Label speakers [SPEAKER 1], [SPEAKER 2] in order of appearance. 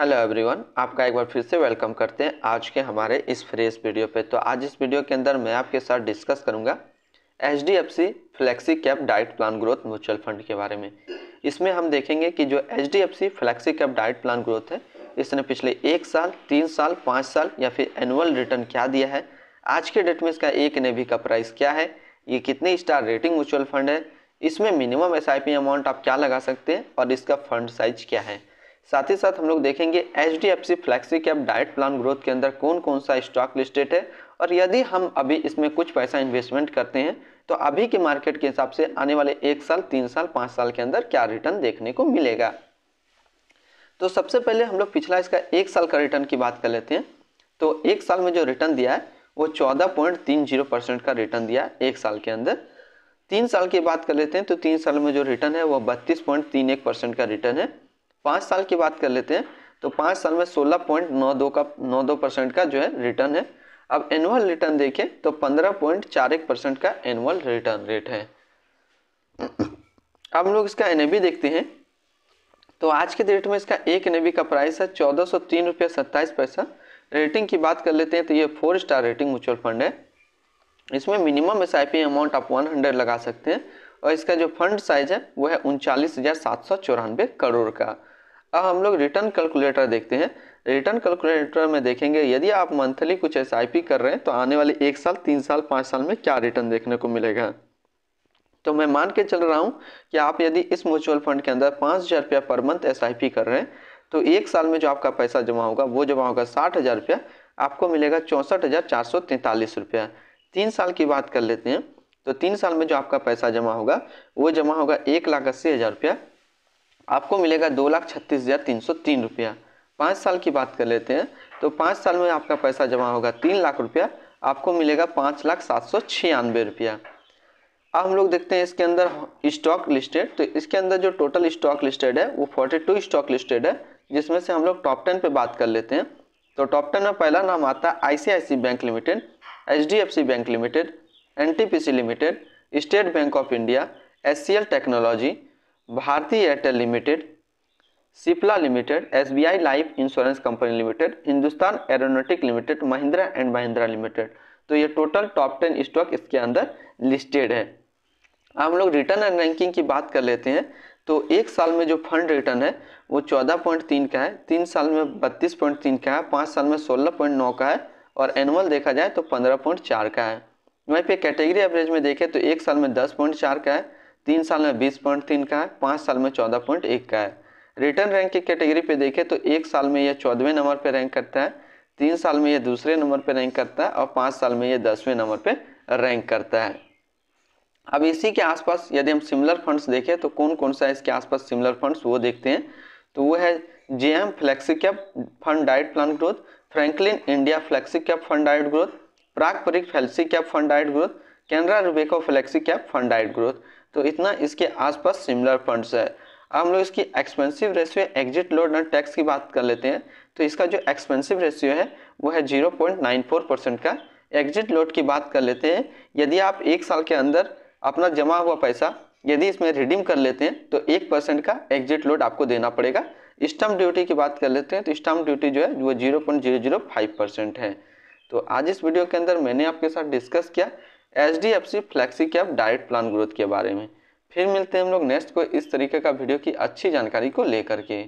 [SPEAKER 1] hello everyone आपका एक बार फिर से वेलकम करते हैं आज के हमारे इस फ्रेश वीडियो पे तो आज इस वीडियो के अंदर मैं आपके साथ डिस्कस करूंगा H D F C flexi cap डाइट प्लान ग्रोथ म्यूचुअल फंड के बारे में इसमें हम देखेंगे कि जो H D F C flexi cap डाइट प्लान ग्रोथ है इसने पिछले एक साल तीन साल पाँच साल या फिर एनुअल रिटर्न क्या दिया है आज के डेट में इसका एक एन का प्राइस क्या है ये कितने स्टार रेटिंग म्यूचुअल फंड है इसमें मिनिमम एस अमाउंट आप क्या लगा सकते हैं और इसका फंड साइज क्या है साथ ही साथ हम लोग देखेंगे H D F C flexi cap डाइट प्लान ग्रोथ के अंदर कौन कौन सा स्टॉक लिस्टेड है और यदि हम अभी इसमें कुछ पैसा इन्वेस्टमेंट करते हैं तो अभी के मार्केट के हिसाब से आने वाले एक साल तीन साल पाँच साल के अंदर क्या रिटर्न देखने को मिलेगा तो सबसे पहले हम लोग पिछला इसका एक साल का रिटर्न की बात कर लेते हैं तो एक साल में जो रिटर्न दिया है वो चौदह पॉइंट तीन जीरो परसेंट का रिटर्न दिया है एक साल के अंदर तीन साल की बात कर लेते हैं तो तीन साल में जो रिटर्न है वो बत्तीस पॉइंट तीन एक परसेंट का रिटर्न है पाँच साल की बात कर लेते हैं तो पाँच साल में सोलह पॉइंट नौ दो का नौ दो परसेंट का जो है रिटर्न है अब एनुअल रिटर्न देखें तो पंद्रह पॉइंट चार एक परसेंट का एनुअल रिटर्न रेट है अब हम लोग इसका एन देखते हैं तो आज के डेट में इसका एक एन का प्राइस है चौदह रेटिंग की बात कर लेते हैं तो ये four star rating mutual fund है इसमें मिनिमम एस अमाउंट आप वन हंड्रेड लगा सकते हैं और इसका जो फंड साइज है वो है उनचालीस हज़ार सात सौ चौरानवे करोड़ का अब हम लोग रिटर्न कैलकुलेटर देखते हैं रिटर्न कैलकुलेटर में देखेंगे यदि आप मंथली कुछ एस कर रहे हैं तो आने वाले एक साल तीन साल पाँच साल में क्या रिटर्न देखने को मिलेगा तो मैं मान के चल रहा हूँ कि आप यदि इस म्यूचुअल फंड के अंदर पाँच हज़ार रुपया पर मंथ एस कर रहे हैं तो एक साल में जो आपका पैसा जमा होगा वो जमा होगा साठ हज़ार रुपया आपको मिलेगा चौंसठ हज़ार चार सौ तैंतालीस रुपया तीन साल की बात कर लेते हैं तो तीन साल में जो आपका पैसा जमा होगा वो जमा होगा एक लाख अस्सी हज़ार रुपया आपको मिलेगा दो लाख छत्तीस हज़ार तीन सौ तीन रुपया पाँच साल की बात कर लेते हैं तो पाँच साल में आपका पैसा जमा होगा तीन लाख रुपया आपको मिलेगा पाँच लाख सात सौ छियानवे रुपया अब हम लोग देखते हैं इसके अंदर स्टॉक लिस्टेड तो इसके अंदर जो टोटल स्टॉक लिस्टेड है वो फोर्टी टू स्टॉक लिस्टेड है जिसमें से हम लोग टॉप टेन पर बात कर लेते हैं तो टॉप टेन में पहला नाम आता है C bank limited C bank limited C limited State Bank of India L technology Bharti Airtel limited Cipla limited S B I life insurance company limited Hindustan aeronautic limited Mahindra and Mahindra limited तो ये टोटल टॉप टेन स्टॉक इसके अंदर listed है हम लोग return and ranking की बात कर लेते हैं तो एक साल में जो फंड रिटर्न है वो चौदह पॉइंट तीन का है तीन साल में बत्तीस पॉइंट तीन का है पाँच साल में सोलह पॉइंट नौ का है और एनुअल देखा जाए तो पंद्रह पॉइंट चार का है वहीं पे कैटेगरी एवरेज में देखें तो एक साल में दस पॉइंट चार का है तीन साल में बीस पॉइंट तीन का है पाँच साल में चौदह पॉइंट एक का है रिटर्न रैंक की कैटेगरी पे देखें तो एक साल में यह चौदहवें नंबर पर रैंक करता है तीन साल में यह दूसरे नंबर पर रैंक करता है और पाँच साल में यह दसवें नंबर पर रैंक करता है अब इसी के आसपास यदि हम सिमिलर फंड्स देखें तो कौन कौन सा इसके आसपास सिमिलर फंड्स वो देखते हैं तो वो है जे M flexi cap fund diet plan growth Franklin India flexi cap fund diet growth प्राग परिक फैल्सी cap fund diet growth Canara रुबेको flexi cap fund diet growth तो इतना इसके आसपास सिमिलर फंड्स है अब हम लोग इसकी expensive ratio exit load and tax की बात कर लेते हैं तो इसका जो एक्सपेंसिव रेशियो है वो है फोर परसेंट का एग्जिट लोड की बात कर लेते हैं यदि आप एक साल के अंदर अपना जमा हुआ पैसा यदि इसमें रिडीम कर लेते हैं तो एक परसेंट का एग्जिट लोड आपको देना पड़ेगा स्टम्प ड्यूटी की बात कर लेते हैं तो स्टम्प ड्यूटी जो है वो zero point zero zero five percent है तो आज इस वीडियो के अंदर मैंने आपके साथ डिस्कस किया H D F C flexi cap direct plan growth के बारे में फिर मिलते हैं हम लोग नेक्स्ट को इस तरीके का वीडियो की अच्छी जानकारी को लेकर के